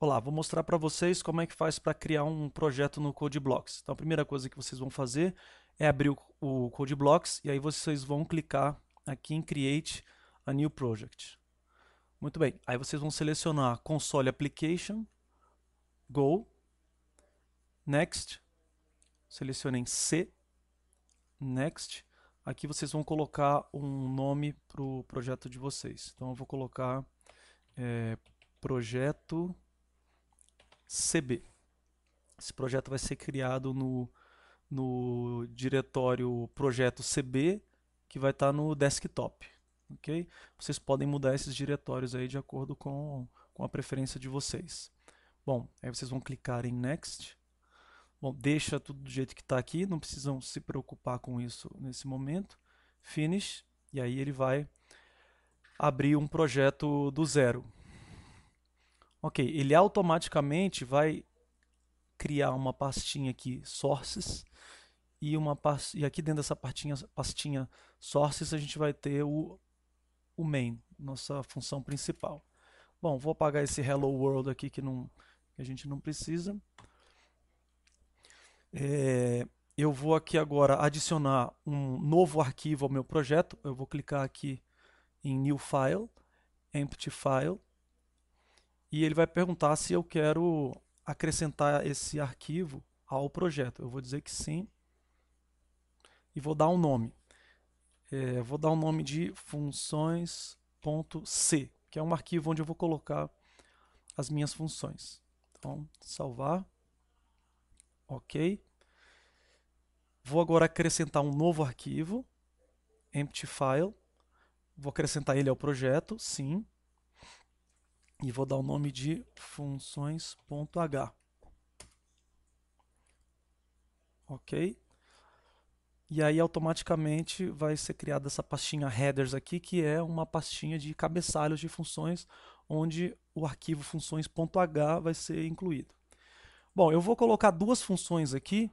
Olá, vou mostrar para vocês como é que faz para criar um projeto no CodeBlocks. Então a primeira coisa que vocês vão fazer é abrir o CodeBlocks e aí vocês vão clicar aqui em Create a New Project. Muito bem, aí vocês vão selecionar Console Application, Go, Next, selecionem C, Next. Aqui vocês vão colocar um nome para o projeto de vocês. Então eu vou colocar é, projeto CB. Esse projeto vai ser criado no, no diretório projeto CB, que vai estar tá no desktop. Okay? Vocês podem mudar esses diretórios aí de acordo com, com a preferência de vocês. Bom, aí vocês vão clicar em Next. Bom, deixa tudo do jeito que está aqui, não precisam se preocupar com isso nesse momento. Finish, e aí ele vai abrir um projeto do zero. Ok, ele automaticamente vai criar uma pastinha aqui sources e uma past... e aqui dentro dessa pastinha, pastinha sources a gente vai ter o, o main, nossa função principal. Bom, vou apagar esse hello world aqui que, não, que a gente não precisa. É, eu vou aqui agora adicionar um novo arquivo ao meu projeto. Eu vou clicar aqui em new file, empty file e ele vai perguntar se eu quero acrescentar esse arquivo ao projeto. Eu vou dizer que sim e vou dar um nome. É, vou dar o um nome de funções.c, que é um arquivo onde eu vou colocar as minhas funções. Então, salvar. Ok. Vou agora acrescentar um novo arquivo, empty file. Vou acrescentar ele ao projeto, sim e vou dar o nome de funções.h. Ok? E aí automaticamente vai ser criada essa pastinha headers aqui, que é uma pastinha de cabeçalhos de funções, onde o arquivo funções.h vai ser incluído. Bom, eu vou colocar duas funções aqui,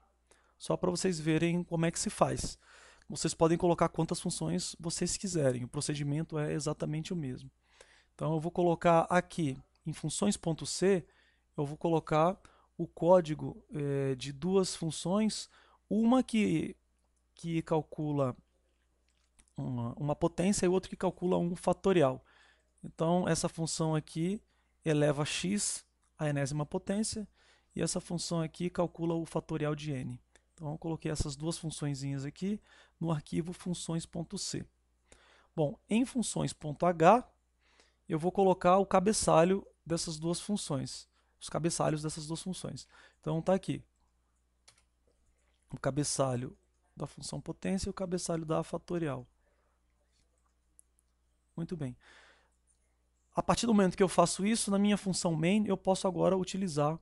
só para vocês verem como é que se faz. Vocês podem colocar quantas funções vocês quiserem, o procedimento é exatamente o mesmo. Então eu vou colocar aqui em funções.c, eu vou colocar o código é, de duas funções, uma que, que calcula uma, uma potência e outra que calcula um fatorial. Então essa função aqui eleva x à enésima potência e essa função aqui calcula o fatorial de n. Então eu coloquei essas duas funções aqui no arquivo funções.c. Bom, em funções.h eu vou colocar o cabeçalho dessas duas funções, os cabeçalhos dessas duas funções. Então está aqui o cabeçalho da função potência e o cabeçalho da fatorial. Muito bem. A partir do momento que eu faço isso, na minha função main, eu posso agora utilizar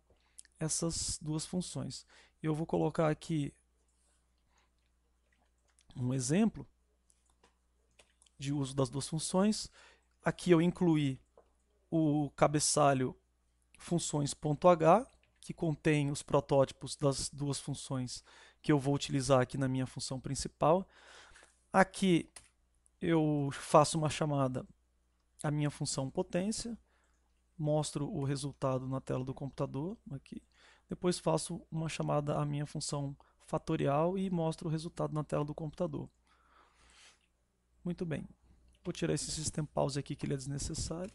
essas duas funções. Eu vou colocar aqui um exemplo de uso das duas funções aqui eu incluí o cabeçalho funções.h, que contém os protótipos das duas funções que eu vou utilizar aqui na minha função principal. Aqui eu faço uma chamada à minha função potência, mostro o resultado na tela do computador, aqui. depois faço uma chamada à minha função fatorial e mostro o resultado na tela do computador. Muito bem. Vou tirar esse system pause aqui que ele é desnecessário.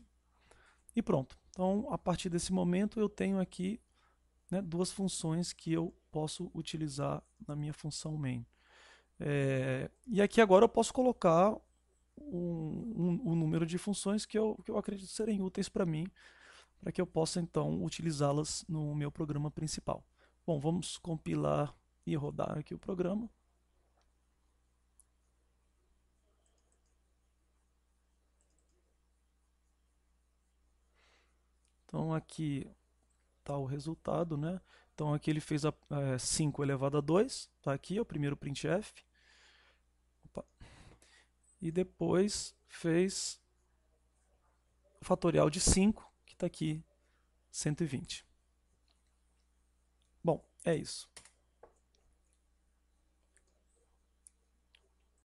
E pronto. Então, a partir desse momento, eu tenho aqui né, duas funções que eu posso utilizar na minha função main. É, e aqui agora eu posso colocar um, um, um, número de funções que eu, que eu acredito serem úteis para mim, para que eu possa então utilizá-las no meu programa principal. Bom, vamos compilar e rodar aqui o programa. Então aqui está o resultado, né? Então aqui ele fez a, é, 5 elevado a 2, está aqui, é o primeiro printf. Opa. E depois fez o fatorial de 5, que está aqui, 120. Bom, é isso.